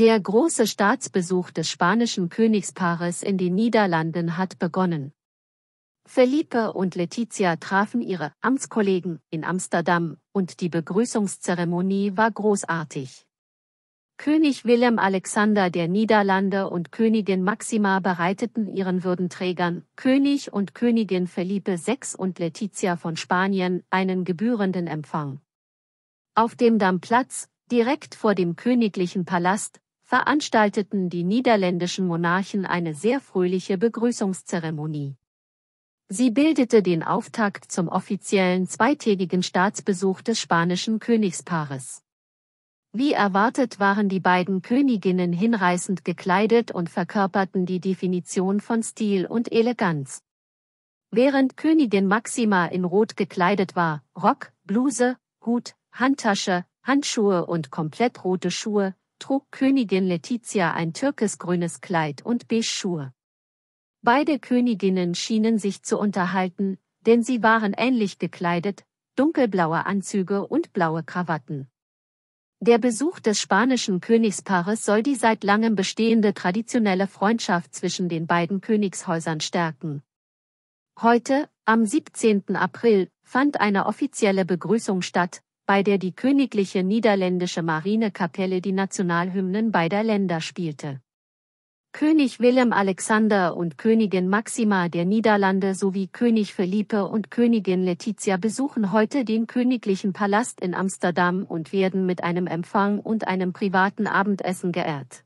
Der große Staatsbesuch des spanischen Königspaares in den Niederlanden hat begonnen. Felipe und Letizia trafen ihre Amtskollegen in Amsterdam und die Begrüßungszeremonie war großartig. König Willem Alexander der Niederlande und Königin Maxima bereiteten ihren Würdenträgern, König und Königin Felipe VI und Letizia von Spanien, einen gebührenden Empfang. Auf dem Dammplatz, direkt vor dem königlichen Palast, veranstalteten die niederländischen Monarchen eine sehr fröhliche Begrüßungszeremonie. Sie bildete den Auftakt zum offiziellen zweitägigen Staatsbesuch des spanischen Königspaares. Wie erwartet waren die beiden Königinnen hinreißend gekleidet und verkörperten die Definition von Stil und Eleganz. Während Königin Maxima in Rot gekleidet war, Rock, Bluse, Hut, Handtasche, Handschuhe und komplett rote Schuhe, trug Königin Letizia ein türkisgrünes Kleid und beige Schuhe. Beide Königinnen schienen sich zu unterhalten, denn sie waren ähnlich gekleidet, dunkelblaue Anzüge und blaue Krawatten. Der Besuch des spanischen Königspaares soll die seit langem bestehende traditionelle Freundschaft zwischen den beiden Königshäusern stärken. Heute, am 17. April, fand eine offizielle Begrüßung statt, bei der die Königliche Niederländische Marinekapelle die Nationalhymnen beider Länder spielte. König Willem Alexander und Königin Maxima der Niederlande sowie König Felipe und Königin Letizia besuchen heute den königlichen Palast in Amsterdam und werden mit einem Empfang und einem privaten Abendessen geehrt.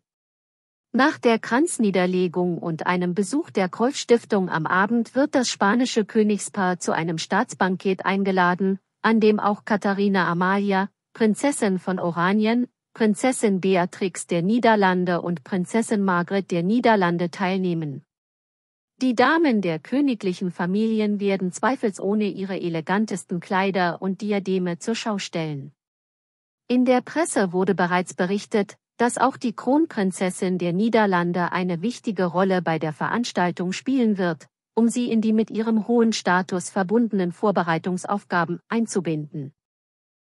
Nach der Kranzniederlegung und einem Besuch der Kreuzstiftung am Abend wird das spanische Königspaar zu einem Staatsbankett eingeladen, an dem auch Katharina Amalia, Prinzessin von Oranien, Prinzessin Beatrix der Niederlande und Prinzessin Margret der Niederlande teilnehmen. Die Damen der königlichen Familien werden zweifelsohne ihre elegantesten Kleider und Diademe zur Schau stellen. In der Presse wurde bereits berichtet, dass auch die Kronprinzessin der Niederlande eine wichtige Rolle bei der Veranstaltung spielen wird, um sie in die mit ihrem hohen Status verbundenen Vorbereitungsaufgaben einzubinden.